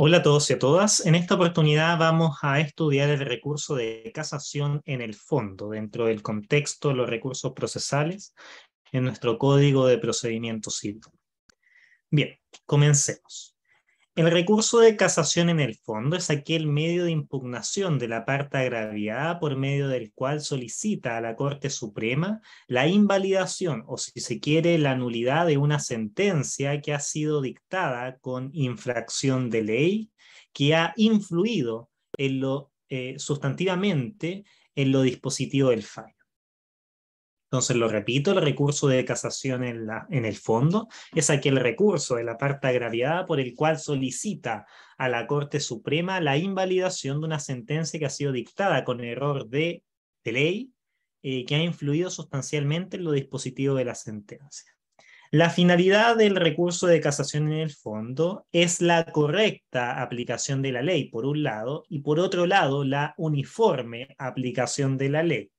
Hola a todos y a todas. En esta oportunidad vamos a estudiar el recurso de casación en el fondo, dentro del contexto de los recursos procesales en nuestro Código de Procedimiento Civil. Bien, comencemos. El recurso de casación en el fondo es aquel medio de impugnación de la parte agraviada por medio del cual solicita a la Corte Suprema la invalidación o si se quiere la nulidad de una sentencia que ha sido dictada con infracción de ley que ha influido eh, sustantivamente en lo dispositivo del fallo. Entonces, lo repito, el recurso de casación en, el fondo es aquel recurso de la parte agraviada por el cual solicita a la Corte Suprema la invalidación de una sentencia que ha sido dictada con error de, ley eh, que ha influido sustancialmente en lo dispositivo de la sentencia. La finalidad del recurso de casación en el fondo es la correcta aplicación de la ley, por un lado, y por otro lado, la uniforme aplicación de la ley.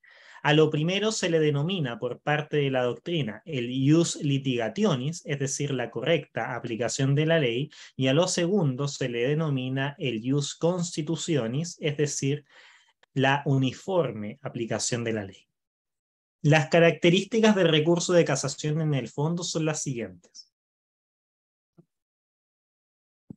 A lo primero se le denomina por parte de la doctrina el jus litigationis, es decir, la correcta aplicación de la ley, y a lo segundo se le denomina el jus constitutionis, es decir, la uniforme aplicación de la ley. Las características del recurso de casación en el fondo son las siguientes.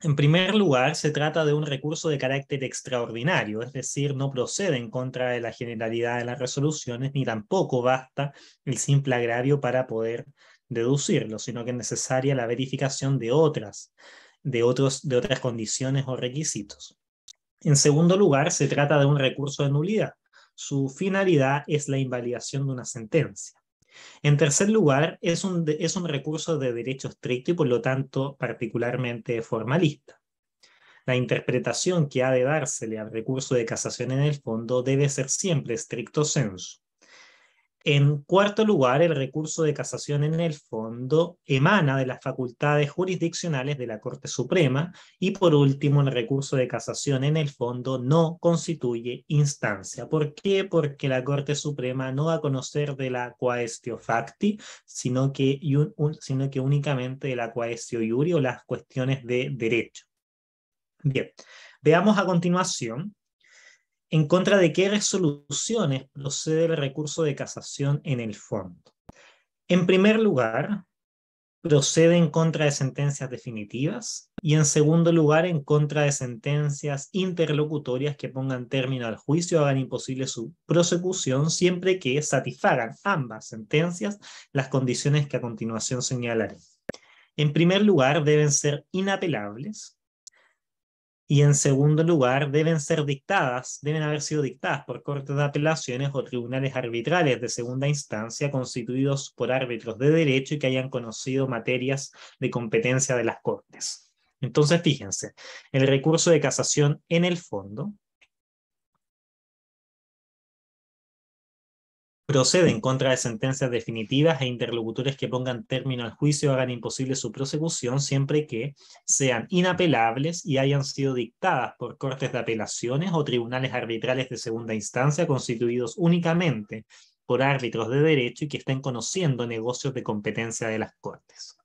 En primer lugar, se trata de un recurso de carácter extraordinario, es decir, no procede en contra de la generalidad de las resoluciones, ni tampoco basta el simple agravio para poder deducirlo, sino que es necesaria la verificación de otras, de, otros, de otras condiciones o requisitos. En segundo lugar, se trata de un recurso de nulidad. Su finalidad es la invalidación de una sentencia. En tercer lugar, es un, es un recurso de derecho estricto y por lo tanto particularmente formalista. La interpretación que ha de dársele al recurso de casación en el fondo debe ser siempre estricto censo. En cuarto lugar, el recurso de casación en el fondo emana de las facultades jurisdiccionales de la Corte Suprema y por último, el recurso de casación en el fondo no constituye instancia. ¿Por qué? Porque la Corte Suprema no va a conocer de la quaestio facti, sino que, sino que únicamente de la quaestio iuri o las cuestiones de derecho. Bien, veamos a continuación en contra de qué resoluciones procede el recurso de casación en el fondo. En primer lugar, procede en contra de sentencias definitivas y en segundo lugar, en contra de sentencias interlocutorias que pongan término al juicio o hagan imposible su prosecución siempre que satisfagan ambas sentencias las condiciones que a continuación señalaré. En primer lugar, deben ser inapelables, y en segundo lugar, deben ser dictadas, deben haber sido dictadas por cortes de apelaciones o tribunales arbitrales de segunda instancia constituidos por árbitros de derecho y que hayan conocido materias de competencia de las cortes. Entonces, fíjense, el recurso de casación en el fondo procede en contra de sentencias definitivas e interlocutores que pongan término al juicio o hagan imposible su prosecución siempre que sean inapelables y hayan sido dictadas por cortes de apelaciones o tribunales arbitrales de segunda instancia constituidos únicamente por árbitros de derecho y que estén conociendo negocios de competencia de las Cortes.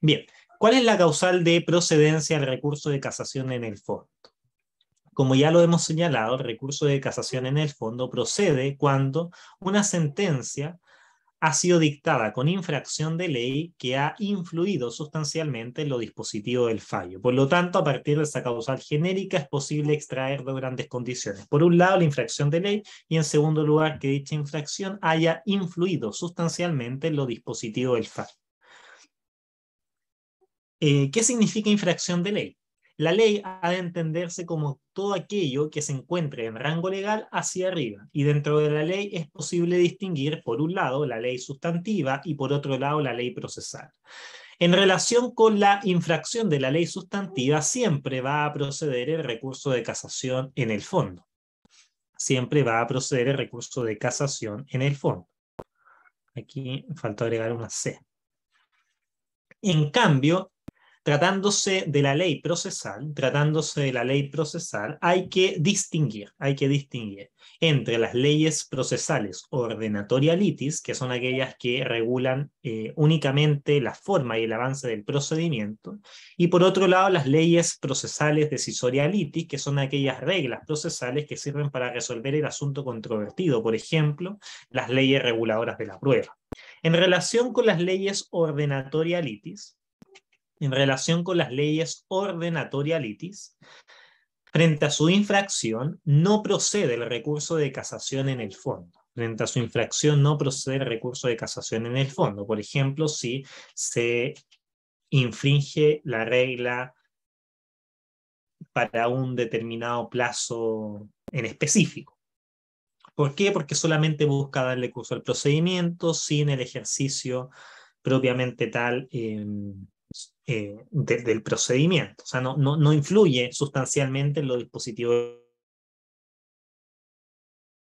Bien, ¿cuál es la causal de procedencia al recurso de casación en el foro? Como ya lo hemos señalado, el recurso de casación en el fondo procede cuando una sentencia ha sido dictada con infracción de ley que ha influido sustancialmente en lo dispositivo del fallo. Por lo tanto, a partir de esa causal genérica es posible extraer dos grandes condiciones. Por un lado, la infracción de ley y en segundo lugar, que dicha infracción haya influido sustancialmente en lo dispositivo del fallo. Eh, ¿Qué significa infracción de ley? La ley ha de entenderse como todo aquello que se encuentre en rango legal hacia arriba. Y dentro de la ley es posible distinguir, por un lado, la ley sustantiva y por otro lado, la ley procesal. En relación con la infracción de la ley sustantiva, siempre va a proceder el recurso de casación en el fondo. Siempre va a proceder el recurso de casación en el fondo. Aquí falta agregar una C. En cambio, tratándose de la ley procesal, tratándose de la ley procesal, hay que distinguir, hay que distinguir entre las leyes procesales ordenatorialitis, que son aquellas que regulan eh, únicamente la forma y el avance del procedimiento, y por otro lado las leyes procesales decisorialitis, que son aquellas reglas procesales que sirven para resolver el asunto controvertido, por ejemplo, las leyes reguladoras de la prueba. En relación con las leyes ordenatorialitis, en relación con las leyes ordenatorialitis, frente a su infracción no procede el recurso de casación en el fondo. Frente a su infracción no procede el recurso de casación en el fondo. Por ejemplo, si se infringe la regla para un determinado plazo en específico. ¿Por qué? Porque solamente busca darle curso al procedimiento sin el ejercicio propiamente tal em, eh, del procedimiento. O sea, no, no, no influye sustancialmente en los dispositivos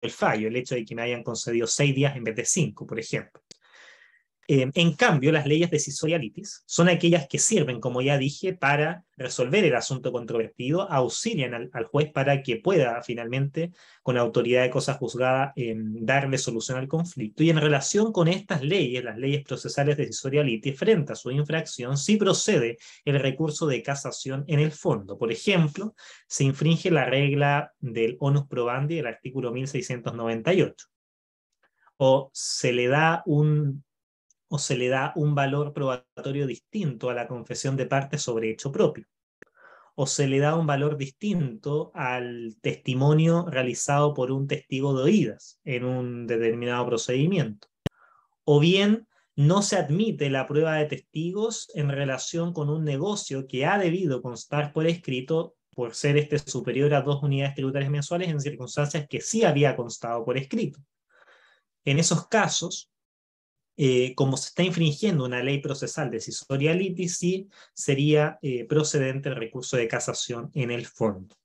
del fallo, el hecho de que me hayan concedido seis días en vez de cinco, por ejemplo. Eh, en cambio, las leyes decisorialitis son aquellas que sirven, como ya dije, para resolver el asunto controvertido, auxilian al, juez para que pueda finalmente, con autoridad de cosa juzgada, em, darle solución al conflicto. Y en relación con estas leyes, las leyes procesales decisorialitis, frente a su infracción, sí procede el recurso de casación en el fondo. Por ejemplo, se infringe la regla del onus probandi del artículo 1698 o se le da un o se le da un valor probatorio distinto a la confesión de parte sobre hecho propio, o se le da un valor distinto al testimonio realizado por un testigo de oídas en un determinado procedimiento, o bien no se admite la prueba de testigos en relación con un negocio que ha debido constar por escrito por ser este superior a dos unidades tributarias mensuales en circunstancias que sí había constado por escrito. En esos casos, eh, como se está infringiendo una ley procesal decisoria y sería eh, procedente el recurso de casación en el fondo.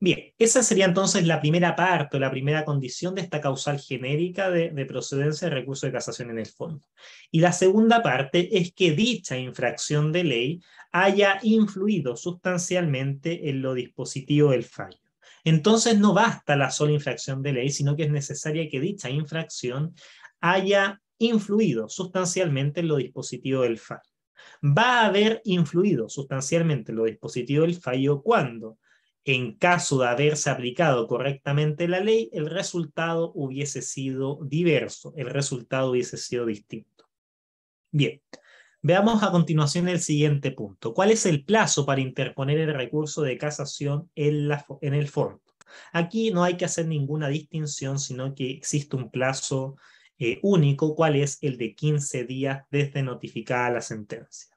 Bien, esa sería entonces la primera parte o la primera condición de esta causal genérica de, procedencia del recurso de casación en el fondo. Y la segunda parte es que dicha infracción de ley haya influido sustancialmente en lo dispositivo del fallo. Entonces no basta la sola infracción de ley, sino que es necesaria que dicha infracción haya influido sustancialmente en lo dispositivo del fallo. Va a haber influido sustancialmente en lo dispositivo del fallo cuando, en caso de haberse aplicado correctamente la ley, el resultado hubiese sido diverso, el resultado hubiese sido distinto. Bien, veamos a continuación el siguiente punto. ¿Cuál es el plazo para interponer el recurso de casación en, en el fondo? Aquí no hay que hacer ninguna distinción, sino que existe un plazo eh, único, cuál es el de 15 días desde notificada la sentencia.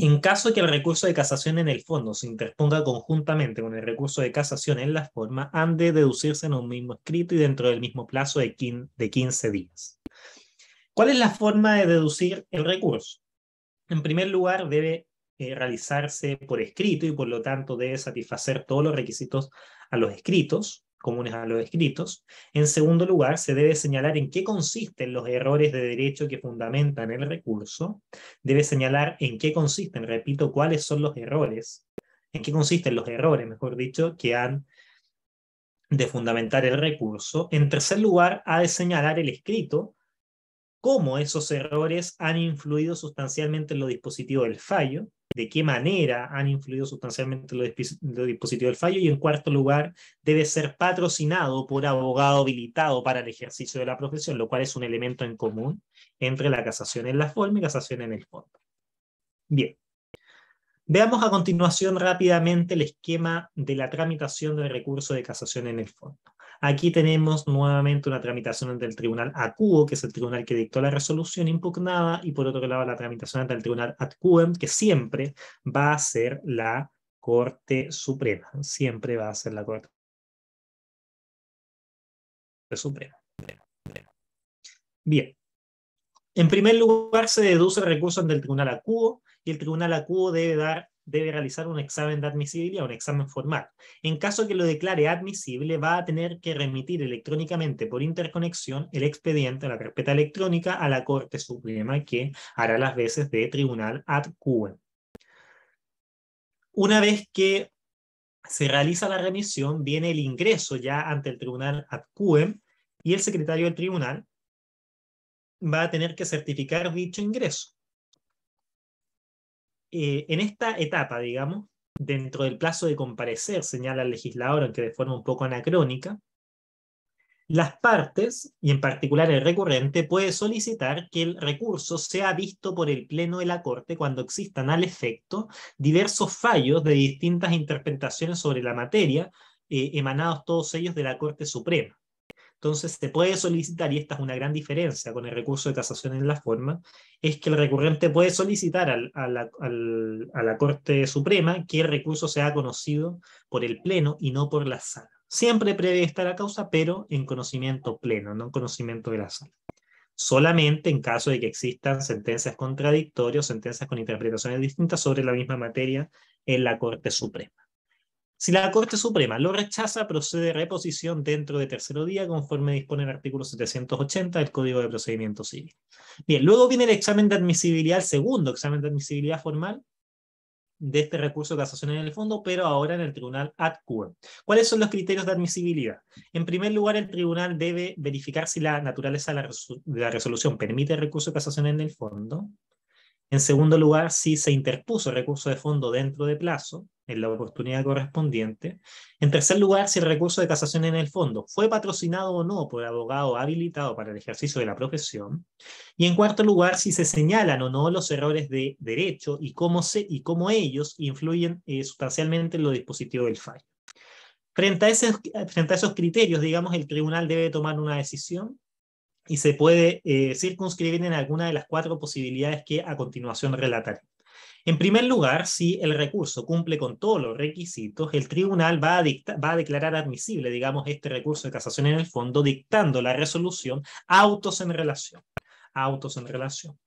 En caso que el recurso de casación en el fondo se interponga conjuntamente con el recurso de casación en la forma, han de deducirse en un mismo escrito y dentro del mismo plazo de 15 días. ¿Cuál es la forma de deducir el recurso? En primer lugar, debe eh, realizarse por escrito y por lo tanto debe satisfacer todos los requisitos a los escritos comunes a los escritos. En segundo lugar, se debe señalar en qué consisten los errores de derecho que fundamentan el recurso. Debe señalar en qué consisten, repito, cuáles son los errores, en qué consisten los errores, mejor dicho, que han de fundamentar el recurso. En tercer lugar, ha de señalar el escrito cómo esos errores han influido sustancialmente en lo dispositivo del fallo de qué manera han influido sustancialmente los, dispositivos del fallo y en cuarto lugar, debe ser patrocinado por abogado habilitado para el ejercicio de la profesión, lo cual es un elemento en común entre la casación en la forma y casación en el fondo. Bien. Veamos a continuación rápidamente el esquema de la tramitación del recurso de casación en el fondo. Aquí tenemos nuevamente una tramitación ante el tribunal ACUO, que es el tribunal que dictó la resolución impugnada, y por otro lado la tramitación ante el tribunal Acuem, que siempre va a ser la Corte Suprema, siempre va a ser la Corte Suprema. Bien. En primer lugar, se deduce el recurso ante el tribunal ACUO y el tribunal ACUO debe dar debe realizar un examen de admisibilidad, un examen formal. En caso que lo declare admisible, va a tener que remitir electrónicamente por interconexión el expediente a la carpeta electrónica a la Corte Suprema, que hará las veces de tribunal ad quem. Una vez que se realiza la remisión, viene el ingreso ya ante el tribunal ad quem y el secretario del tribunal va a tener que certificar dicho ingreso. Eh, en esta etapa, digamos, dentro del plazo de comparecer, señala el legislador, aunque de forma un poco anacrónica, las partes, y en particular el recurrente, puede solicitar que el recurso sea visto por el Pleno de la Corte cuando existan al efecto diversos fallos de distintas interpretaciones sobre la materia, eh, emanados todos ellos de la Corte Suprema. Entonces, se puede solicitar, y esta es una gran diferencia con el recurso de casación en la forma, es que el recurrente puede solicitar a, la, Corte Suprema que el recurso sea conocido por el Pleno y no por la sala. Siempre prevé estar la causa, pero en conocimiento pleno, no en conocimiento de la sala. Solamente en caso de que existan sentencias contradictorias, sentencias con interpretaciones distintas sobre la misma materia en la Corte Suprema. Si la Corte Suprema lo rechaza, procede reposición dentro de tercero día, conforme dispone el artículo 780 del Código de Procedimiento Civil. Bien, luego viene el examen de admisibilidad, el segundo examen de admisibilidad formal de este recurso de casación en el fondo, pero ahora en el tribunal ad quo. ¿Cuáles son los criterios de admisibilidad? En primer lugar, el tribunal debe verificar si la naturaleza de la resolución permite el recurso de casación en el fondo. En segundo lugar, si se interpuso el recurso de fondo dentro de plazo en la oportunidad correspondiente. En tercer lugar, si el recurso de casación en el fondo fue patrocinado o no por abogado habilitado para el ejercicio de la profesión. Y en cuarto lugar, si se señalan o no los errores de derecho y cómo, se, y cómo ellos influyen eh, sustancialmente en los dispositivos del fallo. Frente a, frente a esos criterios, digamos, el tribunal debe tomar una decisión y se puede eh, circunscribir en alguna de las cuatro posibilidades que a continuación relataré. En primer lugar, si el recurso cumple con todos los requisitos, el tribunal va a, va a declarar admisible, digamos, este recurso de casación en el fondo, dictando la resolución autos en relación. Autos en relación.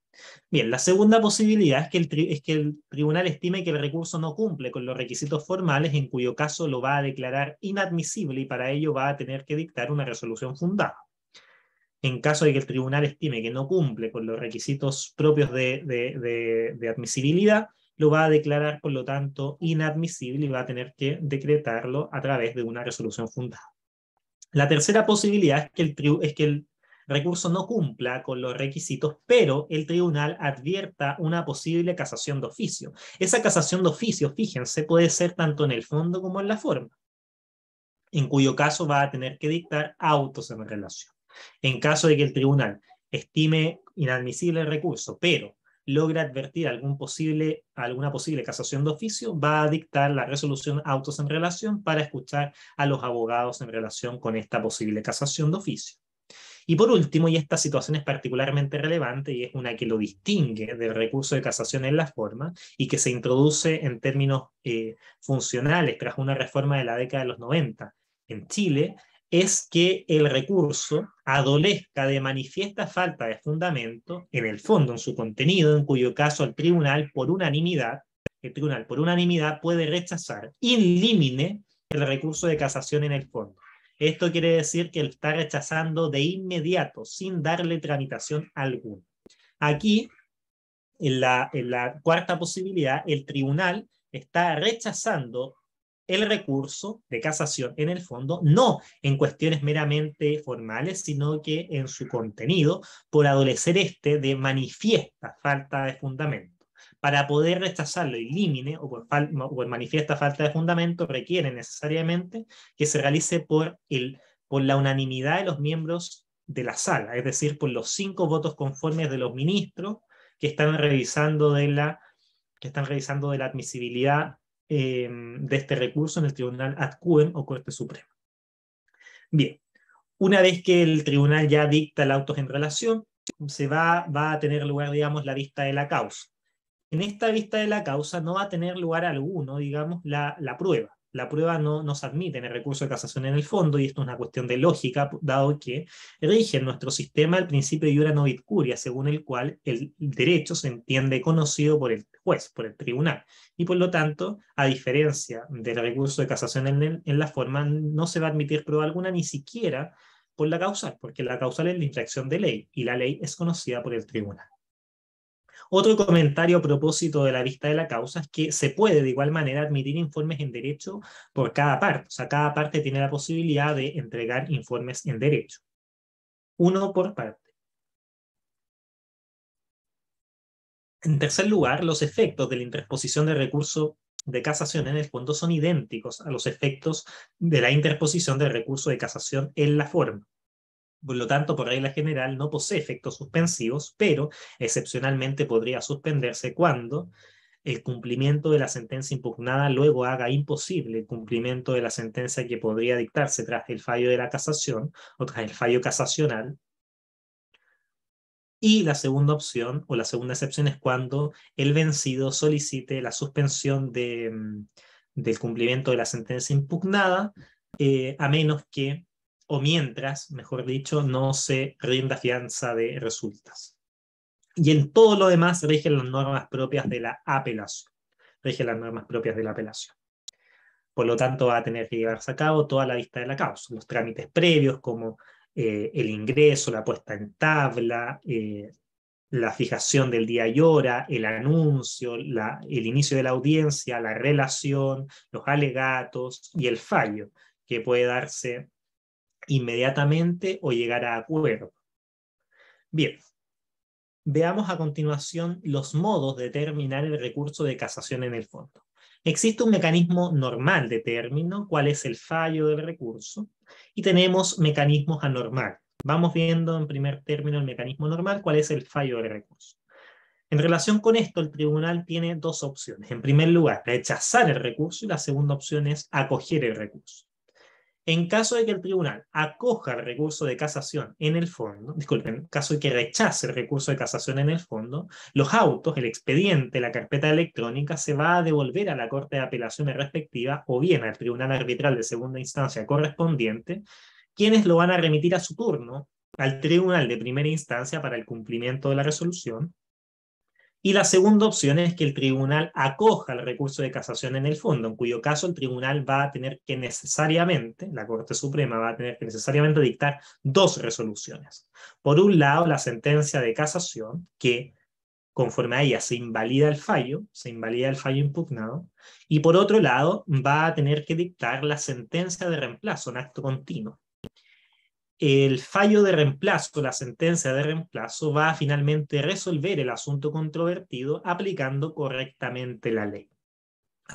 Bien, la segunda posibilidad es que, el es que el tribunal estime que el recurso no cumple con los requisitos formales, en cuyo caso lo va a declarar inadmisible y para ello va a tener que dictar una resolución fundada en caso de que el tribunal estime que no cumple con los requisitos propios de, admisibilidad, lo va a declarar, por lo tanto, inadmisible y va a tener que decretarlo a través de una resolución fundada. La tercera posibilidad es que el, es que el recurso no cumpla con los requisitos, pero el tribunal advierta una posible casación de oficio. Esa casación de oficio, fíjense, puede ser tanto en el fondo como en la forma, en cuyo caso va a tener que dictar autos en relación. En caso de que el tribunal estime inadmisible el recurso, pero logra advertir alguna posible casación de oficio, va a dictar la resolución autos en relación para escuchar a los abogados en relación con esta posible casación de oficio. Y por último, y esta situación es particularmente relevante y es una que lo distingue del recurso de casación en la forma y que se introduce en términos eh, funcionales tras una reforma de la década de los 90 en Chile, es que el recurso adolezca de manifiesta falta de fundamento en el fondo, en su contenido, en cuyo caso el tribunal por unanimidad, el tribunal por unanimidad puede rechazar in limine el recurso de casación en el fondo. Esto quiere decir que él está rechazando de inmediato, sin darle tramitación alguna. Aquí, en en la cuarta posibilidad, el tribunal está rechazando el recurso de casación en el fondo, no en cuestiones meramente formales, sino que en su contenido, por adolecer este de manifiesta falta de fundamento para poder rechazarlo y o o manifiesta falta de fundamento requiere necesariamente que se realice por, el, por la unanimidad de los miembros de la sala, es decir, por los cinco votos conformes de los ministros que están revisando de la, que están revisando de la admisibilidad Em, de este recurso en el Tribunal Ad o Corte Suprema. Bien, una vez que el tribunal ya dicta el auto en relación, se va, a tener lugar, digamos, la vista de la causa. En esta vista de la causa no va a tener lugar alguno, digamos, la prueba la prueba no, nos admite en el recurso de casación en el fondo, y esto es una cuestión de lógica, dado que rige en nuestro sistema el principio de iura novit curia, según el cual el derecho se entiende conocido por el juez, por el tribunal, y por lo tanto, a diferencia del recurso de casación en, en la forma, no se va a admitir prueba alguna, ni siquiera por la causal, porque la causal es la infracción de ley, y la ley es conocida por el tribunal. Otro comentario a propósito de la vista de la causa es que se puede de igual manera admitir informes en derecho por cada parte, o sea, cada parte tiene la posibilidad de entregar informes en derecho, uno por parte. En tercer lugar, los efectos de la interposición de recurso de casación en el fondo son idénticos a los efectos de la interposición de recurso de casación en la forma por lo tanto, por regla general, no posee efectos suspensivos, pero excepcionalmente podría suspenderse cuando el cumplimiento de la sentencia impugnada luego haga imposible el cumplimiento de la sentencia que podría dictarse tras el fallo de la casación o tras el fallo casacional. Y la segunda opción o la segunda excepción es cuando el vencido solicite la suspensión mm, del cumplimiento de la sentencia impugnada, eh, a menos que o mientras, mejor dicho, no se rinda fianza de resultados Y en todo lo demás rigen las normas propias de la apelación. Rigen las normas propias de la apelación. Por lo tanto, va a tener que llevarse a cabo toda la vista de la causa, los trámites previos como eh, el ingreso, la puesta en tabla, eh, la fijación del día y hora, el anuncio, el inicio de la audiencia, la relación, los alegatos y el fallo que puede darse inmediatamente o llegar a acuerdo. Bien, veamos a continuación los modos de terminar el recurso de casación en el fondo. Existe un mecanismo normal de término, cuál es el fallo del recurso, y tenemos mecanismos anormales. Vamos viendo en primer término el mecanismo normal, cuál es el fallo del recurso. En relación con esto, el tribunal tiene dos opciones. En primer lugar, rechazar el recurso y la segunda opción es acoger el recurso. En caso de que el tribunal acoja el recurso de casación en el fondo, disculpen, en caso de que rechace el recurso de casación en el fondo, los autos, el expediente, la carpeta electrónica se va a devolver a la Corte de Apelaciones respectiva o bien al Tribunal Arbitral de Segunda Instancia correspondiente, quienes lo van a remitir a su turno al Tribunal de Primera Instancia para el cumplimiento de la resolución y la segunda opción es que el tribunal acoja el recurso de casación en el fondo, en cuyo caso el tribunal va a tener que necesariamente, la Corte Suprema va a tener que necesariamente dictar dos resoluciones. Por un lado, la sentencia de casación, que conforme a ella se invalida el fallo, se invalida el fallo impugnado, y por otro lado, va a tener que dictar la sentencia de reemplazo, un acto continuo el fallo de reemplazo, la sentencia de reemplazo, va a finalmente resolver el asunto controvertido aplicando correctamente la ley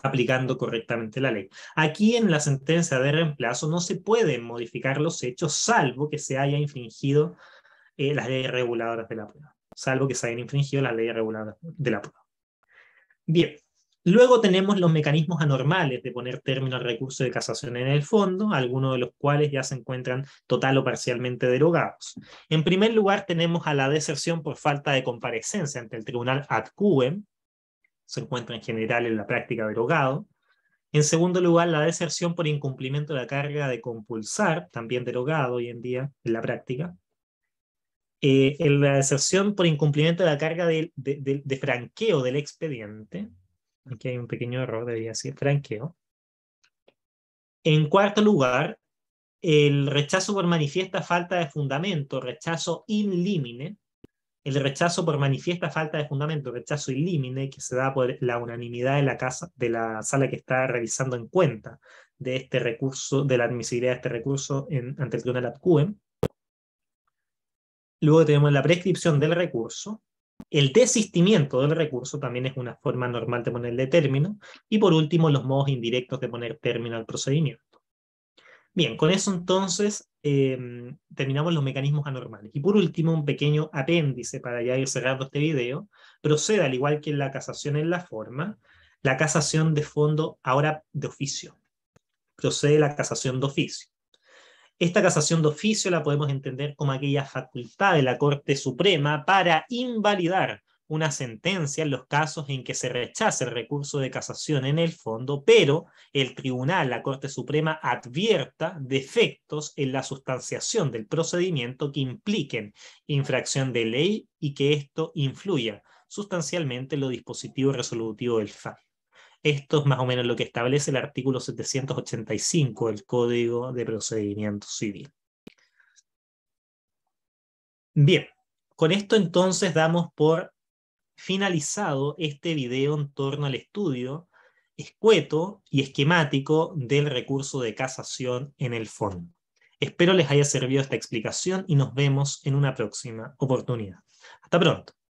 aplicando correctamente la ley. Aquí en la sentencia de reemplazo no se pueden modificar los hechos salvo que se haya infringido eh, las leyes reguladoras de la prueba, salvo que se hayan infringido las leyes reguladoras de la prueba. Bien, Luego tenemos los mecanismos anormales de poner término al recurso de casación en el fondo, algunos de los cuales ya se encuentran total o parcialmente derogados. En primer lugar, tenemos a la deserción por falta de comparecencia ante el tribunal ad quem, se encuentra en general en la práctica derogado. En segundo lugar, la deserción por incumplimiento de la carga de compulsar, también derogado hoy en día en la práctica. Eh, la deserción por incumplimiento de la carga de franqueo del expediente Aquí hay un pequeño error, debería decir franqueo. En cuarto lugar, el rechazo por manifiesta falta de fundamento, rechazo in limine. El rechazo por manifiesta falta de fundamento, rechazo in limine, que se da por la unanimidad de la, casa, de la sala que está revisando en cuenta de este recurso, de la admisibilidad de este recurso ante el tribunal Cuen. Luego tenemos la prescripción del recurso, el desistimiento del recurso también es una forma normal de ponerle término. Y por último, los modos indirectos de poner término al procedimiento. Bien, con eso entonces em, terminamos los mecanismos anormales. Y por último, un pequeño apéndice para ya ir cerrando este video. Procede, al igual que la casación en la forma, la casación de fondo ahora de oficio. Procede la casación de oficio. Esta casación de oficio la podemos entender como aquella facultad de la Corte Suprema para invalidar una sentencia en los casos en que se rechace el recurso de casación en el fondo, pero el tribunal, la Corte Suprema, advierta defectos en la sustanciación del procedimiento que impliquen infracción de ley y que esto influya sustancialmente en lo dispositivo resolutivo del fallo. Esto es más o menos lo que establece el artículo 785 del Código de Procedimiento Civil. Bien, con esto entonces damos por finalizado este video en torno al estudio escueto y esquemático del recurso de casación en el fondo. Espero les haya servido esta explicación y nos vemos en una próxima oportunidad. Hasta pronto.